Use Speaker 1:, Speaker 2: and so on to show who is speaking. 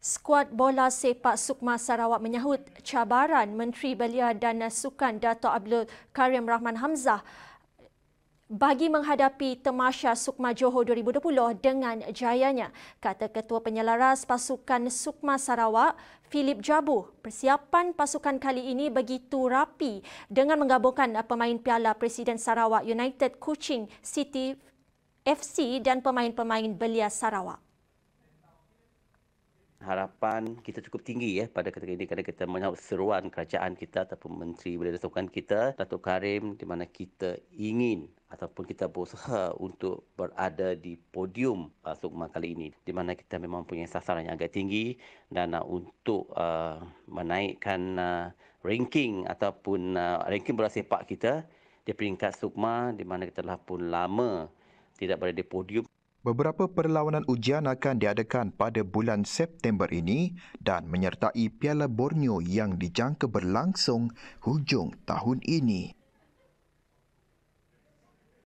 Speaker 1: Skuad bola sepak Sukma Sarawak menyahut cabaran Menteri Belia dan Sukan Dato' Abdul Karim Rahman Hamzah bagi menghadapi Temasya Sukma Johor 2020 dengan jayanya. Kata Ketua Penyelaras Pasukan Sukma Sarawak, Philip Jabu, persiapan pasukan kali ini begitu rapi dengan menggabungkan pemain Piala Presiden Sarawak United Kuching City FC dan pemain-pemain belia Sarawak
Speaker 2: harapan kita cukup tinggi ya pada ketika ini kerana kita menyambut seruan kerajaan kita ataupun menteri Belia Datukan kita Datuk Karim di mana kita ingin ataupun kita berusaha untuk berada di podium uh, sukma kali ini di mana kita memang punya sasaran yang agak tinggi dan uh, untuk uh, menaikkan uh, ranking ataupun uh, ranking bola sepak kita di peringkat sukma di mana kita telah pun lama tidak berada di podium
Speaker 3: Beberapa perlawanan ujian akan diadakan pada bulan September ini dan menyertai Piala Borneo yang dijangka
Speaker 1: berlangsung hujung tahun ini.